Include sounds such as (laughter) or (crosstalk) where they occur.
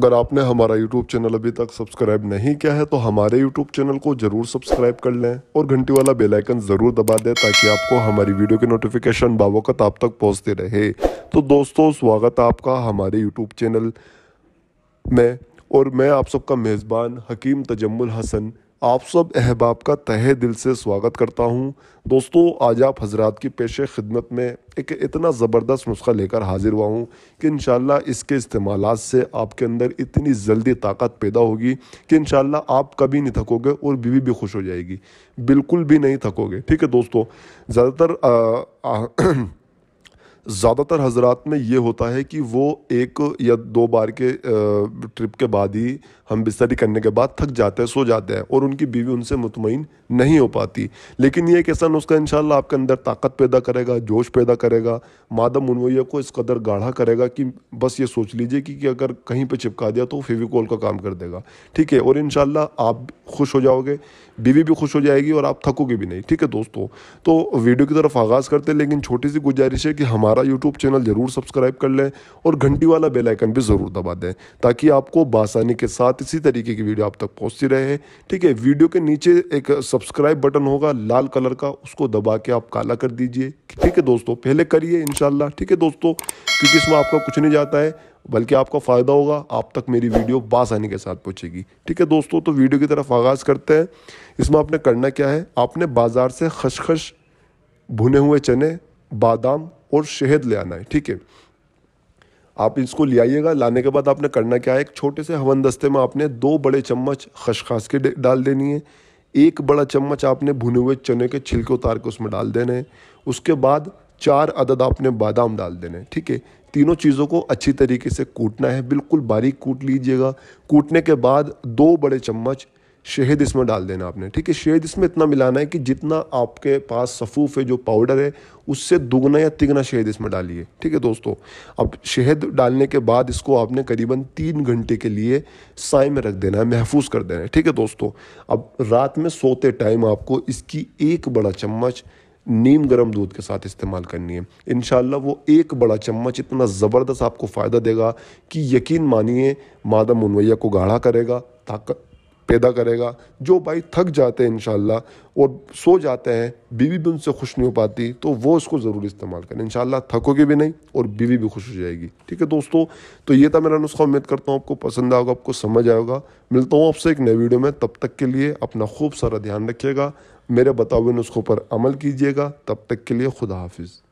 अगर आपने हमारा यूट्यूब चैनल अभी तक सब्सक्राइब नहीं किया है तो हमारे यूट्यूब चैनल को जरूर सब्सक्राइब कर लें और घंटी वाला बेल आइकन जरूर दबा दें ताकि आपको हमारी वीडियो की नोटिफिकेशन बावकत आप तक पहुंचते रहे तो दोस्तों स्वागत आपका हमारे यूट्यूब चैनल में और मैं आप सबका मेज़बान हकीम तजम्मुल हसन आप सब अहबाब का तहे दिल से स्वागत करता हूँ दोस्तों आज आप हजरात की पेश खिदमत में एक इतना ज़बरदस्त नुस्खा लेकर हाजिर हुआ हूँ कि इन इसके इस्तेमाल से आपके अंदर इतनी जल्दी ताकत पैदा होगी कि इन आप कभी नहीं थकोगे और बीवी भी खुश हो जाएगी बिल्कुल भी नहीं थकोगे ठीक है दोस्तों ज़्यादातर (clears throat) ज़्यादातर हजरात में ये होता है कि वो एक या दो बार के ट्रिप के बाद ही हम बिस्तरी करने के बाद थक जाते हैं सो जाते हैं और उनकी बीवी उनसे मुतमिन नहीं हो पाती लेकिन ये एक ऐसा नुस्खा इन आपके अंदर ताकत पैदा करेगा जोश पैदा करेगा मादम मुनवैया को इस कदर गाढ़ा करेगा कि बस ये सोच लीजिए कि, कि अगर कहीं पर चिपका दिया तो फेविकोल का काम कर देगा ठीक है और इन आप खुश हो जाओगे बीवी भी खुश हो जाएगी और आप थकोगे भी नहीं ठीक है दोस्तों तो वीडियो की तरफ आगाज़ करते लेकिन छोटी सी गुजारिश है कि हमारे हमारा यूट्यूब चैनल ज़रूर सब्सक्राइब कर लें और घंटी वाला बेलाइकन भी ज़रूर दबा दें ताकि आपको बासानी के साथ इसी तरीके की वीडियो आप तक पहुंचती रहे ठीक है वीडियो के नीचे एक सब्सक्राइब बटन होगा लाल कलर का उसको दबा के आप काला कर दीजिए ठीक है दोस्तों पहले करिए इनशाला ठीक है दोस्तों क्योंकि इसमें आपका कुछ नहीं जाता है बल्कि आपका फ़ायदा होगा आप तक मेरी वीडियो बासानी के साथ पहुँचेगी ठीक है दोस्तों तो वीडियो की तरफ आगाज़ करते हैं इसमें आपने करना क्या है आपने बाज़ार से खशखश भुने हुए चने बादाम और शहद ले आना है ठीक है आप इसको ले आइएगा लाने के बाद आपने करना क्या है एक छोटे से हवन दस्ते में आपने दो बड़े चम्मच खशखास के डाल देनी है एक बड़ा चम्मच आपने भुने हुए चने के छिलके उतार के उसमें डाल देने हैं उसके बाद चार अदद आपने बादाम डाल देने ठीक है तीनों चीज़ों को अच्छी तरीके से कूटना है बिल्कुल बारीक कूट लीजिएगा कूटने के बाद दो बड़े चम्मच शहद इसमें डाल देना आपने ठीक है शहद इसमें इतना मिलाना है कि जितना आपके पास सफ़ूफ है जो पाउडर है उससे दुगना या तिगना शहद इसमें डालिए ठीक है दोस्तों अब शहद डालने के बाद इसको आपने करीबन तीन घंटे के लिए साय में रख देना है महफूज कर देना है ठीक है दोस्तों अब रात में सोते टाइम आपको इसकी एक बड़ा चम्मच नीम गर्म दूध के साथ इस्तेमाल करनी है इन वो एक बड़ा चम्मच इतना ज़बरदस्त आपको फ़ायदा देगा कि यकीन मानिए मादा मुनवैया को गाढ़ा करेगा ताकत पैदा करेगा जो भाई थक जाते हैं इन और सो जाते हैं बीवी भी उनसे खुश नहीं हो पाती तो वो इसको ज़रूर इस्तेमाल करें इन थकोगे भी नहीं और बीवी भी खुश हो जाएगी ठीक है दोस्तों तो ये था मेरा नुस्खा उम्मीद करता हूँ आपको पसंद आएगा आपको समझ आएगा मिलता हूँ आपसे एक नए वीडियो में तब तक के लिए अपना खूब सारा ध्यान रखिएगा मेरे बताए हुए नुस्खों पर अमल कीजिएगा तब तक के लिए खुदा हाफिज़